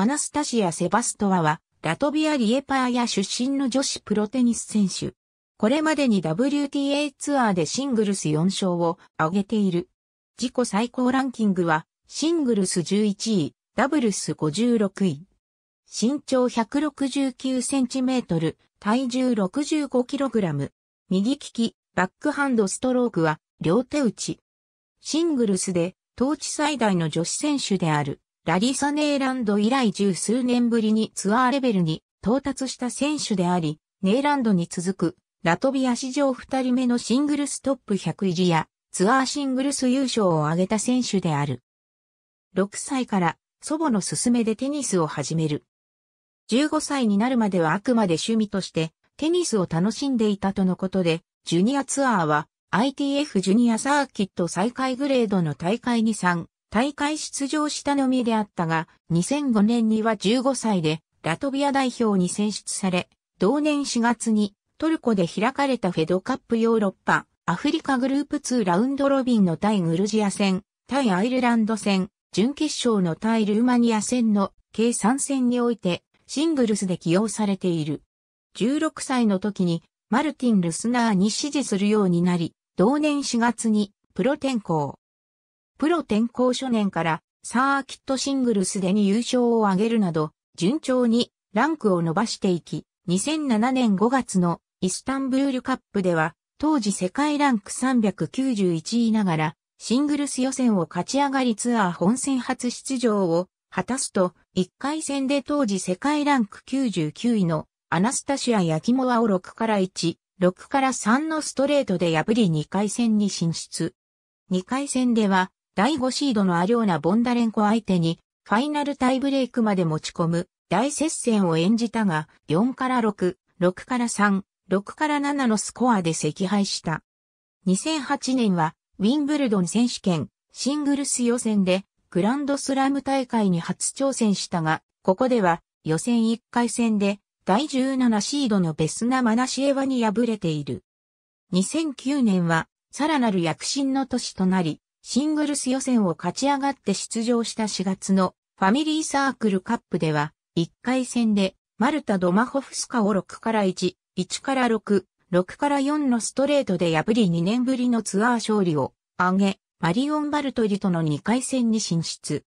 アナスタシア・セバストワは、ラトビア・リエパーヤ出身の女子プロテニス選手。これまでに WTA ツアーでシングルス4勝を挙げている。自己最高ランキングは、シングルス11位、ダブルス56位。身長169センチメートル、体重65キログラム。右利き、バックハンドストロークは、両手打ち。シングルスで、当地最大の女子選手である。ラリサネーランド以来十数年ぶりにツアーレベルに到達した選手であり、ネーランドに続く、ラトビア史上二人目のシングルストップ100入りや、ツアーシングルス優勝を挙げた選手である。6歳から祖母の勧めでテニスを始める。15歳になるまではあくまで趣味としてテニスを楽しんでいたとのことで、ジュニアツアーは ITF ジュニアサーキット再開グレードの大会に参大会出場したのみであったが、2005年には15歳でラトビア代表に選出され、同年4月にトルコで開かれたフェドカップヨーロッパ、アフリカグループ2ラウンドロビンの対グルジア戦、対アイルランド戦、準決勝の対ルーマニア戦の計3戦においてシングルスで起用されている。16歳の時にマルティン・ルスナーに支持するようになり、同年4月にプロ転向。プロ転向初年からサーキットシングルスでに優勝を挙げるなど、順調にランクを伸ばしていき、2007年5月のイスタンブールカップでは、当時世界ランク391位ながら、シングルス予選を勝ち上がりツアー本戦初出場を果たすと、1回戦で当時世界ランク99位のアナスタシア・ヤキモワを6から1、6から3のストレートで破り2回戦に進出。2回戦では第5シードのアリョーナ・ボンダレンコ相手に、ファイナルタイブレイクまで持ち込む大接戦を演じたが、4から6、6から3、6から7のスコアで惜敗した。2008年は、ウィンブルドン選手権、シングルス予選で、グランドスラム大会に初挑戦したが、ここでは、予選1回戦で、第17シードのベスナ・マナシエワに敗れている。2009年は、さらなる躍進の年となり、シングルス予選を勝ち上がって出場した4月のファミリーサークルカップでは、1回戦で、マルタ・ドマホフスカを6から1、1から6、6から4のストレートで破り2年ぶりのツアー勝利を挙げ、マリオン・バルトリとの2回戦に進出。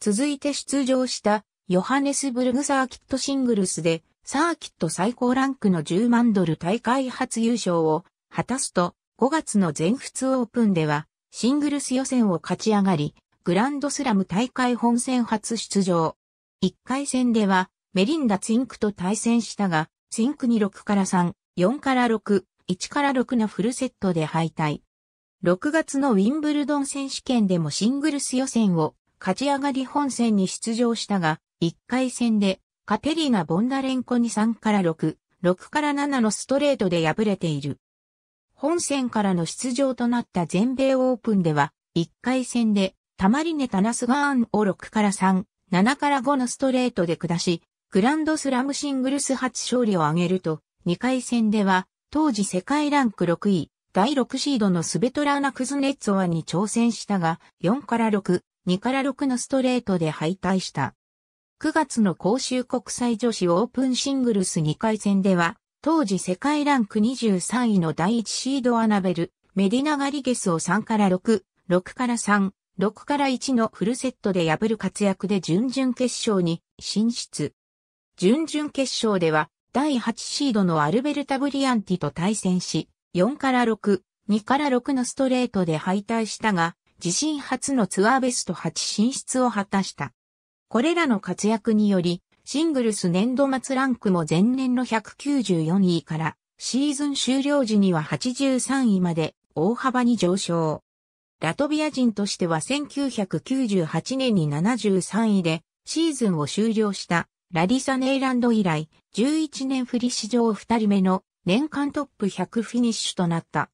続いて出場したヨハネスブルグサーキットシングルスでサーキット最高ランクの10万ドル大会初優勝を果たすと5月の全仏オープンではシングルス予選を勝ち上がり、グランドスラム大会本戦初出場。1回戦では、メリンダ・ツインクと対戦したが、ツインクに6から3、4から6、1から6のフルセットで敗退。6月のウィンブルドン選手権でもシングルス予選を勝ち上がり本戦に出場したが、1回戦でカテリーナ・ボンダレンコに3から6、6から7のストレートで敗れている。本戦からの出場となった全米オープンでは、1回戦で、たまりねタナスガーンを6から3、7から5のストレートで下し、グランドスラムシングルス初勝利を挙げると、2回戦では、当時世界ランク6位、第6シードのスベトラーナ・クズネッツォワに挑戦したが、4から6、2から6のストレートで敗退した。9月の公衆国際女子オープンシングルス2回戦では、当時世界ランク23位の第1シードアナベル、メディナガリゲスを3から6、6から3、6から1のフルセットで破る活躍で準々決勝に進出。準々決勝では第8シードのアルベルタ・ブリアンティと対戦し、4から6、2から6のストレートで敗退したが、自身初のツアーベスト8進出を果たした。これらの活躍により、シングルス年度末ランクも前年の194位からシーズン終了時には83位まで大幅に上昇。ラトビア人としては1998年に73位でシーズンを終了したラリサ・ネイランド以来11年振り史上2人目の年間トップ100フィニッシュとなった。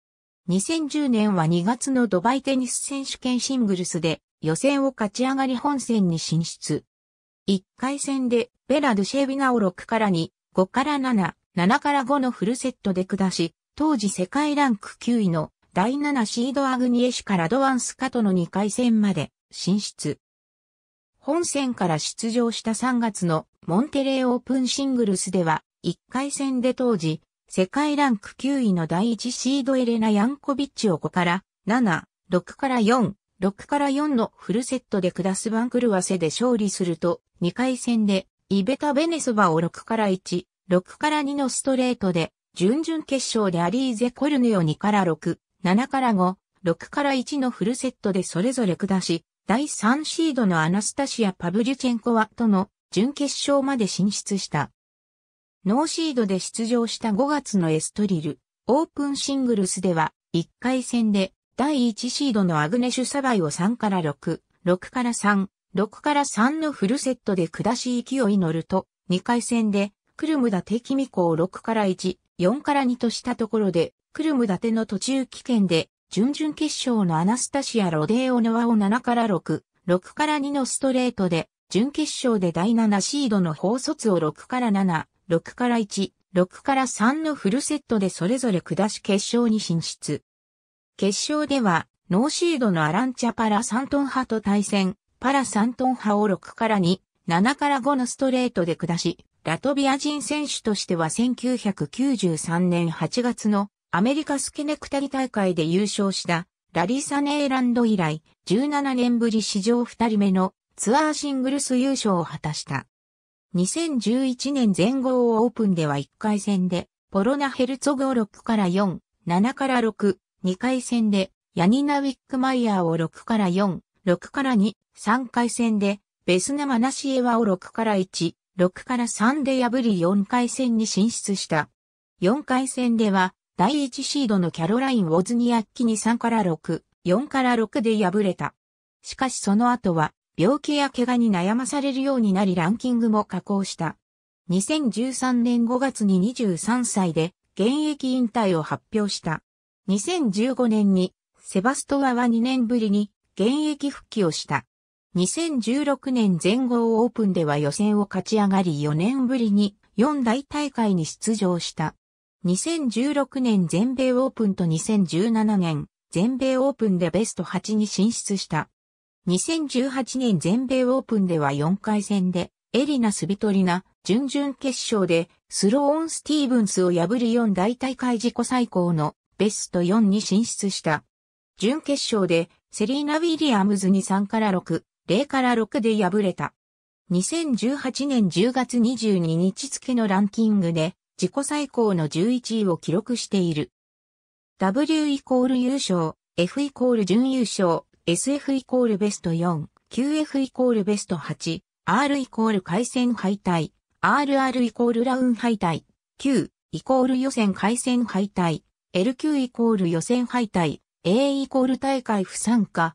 2010年は2月のドバイテニス選手権シングルスで予選を勝ち上がり本戦に進出。1回戦でベラ・ドゥシェビナを6から2、5から7、7から5のフルセットで下し、当時世界ランク9位の第7シードアグニエシからドワンスカとの2回戦まで進出。本戦から出場した3月のモンテレーオープンシングルスでは、1回戦で当時、世界ランク9位の第1シードエレナ・ヤンコビッチを5から、7、6から4、6から4のフルセットで下す番狂わせで勝利すると、2回戦で、イベタ・ベネスバを6から1、6から2のストレートで、準々決勝でアリーゼ・コルネを2から6、7から5、6から1のフルセットでそれぞれ下し、第3シードのアナスタシア・パブリュチェンコワとの準決勝まで進出した。ノーシードで出場した5月のエストリル、オープンシングルスでは、1回戦で第1シードのアグネシュ・サバイを3から6、6から3、6から3のフルセットで下し勢い乗ると、2回戦で、クルムダテキミコを6から1、4から2としたところで、クルムダテの途中棄権で、準々決勝のアナスタシア・ロデーオノワを7から6、6から2のストレートで、準決勝で第7シードの法卒を6から7、6から1、6から3のフルセットでそれぞれ下し決勝に進出。決勝では、ノーシードのアランチャパラ・サントンハと対戦、パラ3トン派を6から2、7から5のストレートで下し、ラトビア人選手としては1993年8月のアメリカスケネクタリ大会で優勝したラリサネーランド以来17年ぶり史上2人目のツアーシングルス優勝を果たした。2011年全豪オープンでは1回戦でポロナヘルツォグを6から4、7から6、2回戦でヤニナ・ウィックマイヤーを6から4、6から2、3回戦で、ベスナマナシエワを6から1、6から3で破り4回戦に進出した。4回戦では、第1シードのキャロライン・ウォズニアッキに3から6、4から6で敗れた。しかしその後は、病気や怪我に悩まされるようになりランキングも下降した。2013年5月に23歳で現役引退を発表した。2015年にセバストワは2年ぶりに現役復帰をした。2016年全豪オープンでは予選を勝ち上がり4年ぶりに4大大会に出場した。2016年全米オープンと2017年全米オープンでベスト8に進出した。2018年全米オープンでは4回戦でエリナ・スビトリナ、準々決勝でスローン・スティーブンスを破り4大大会自己最高のベスト4に進出した。準決勝でセリーナ・ウィリアムズに3から6、0から6で敗れた。2018年10月22日付のランキングで自己最高の11位を記録している。W イコール優勝、F イコール準優勝、SF イコールベスト4、QF イコールベスト8、R イコール回戦敗退、RR イコールラウン敗退、Q イコール予選回戦敗退、LQ イコール予選敗退、A イコール大会不参加、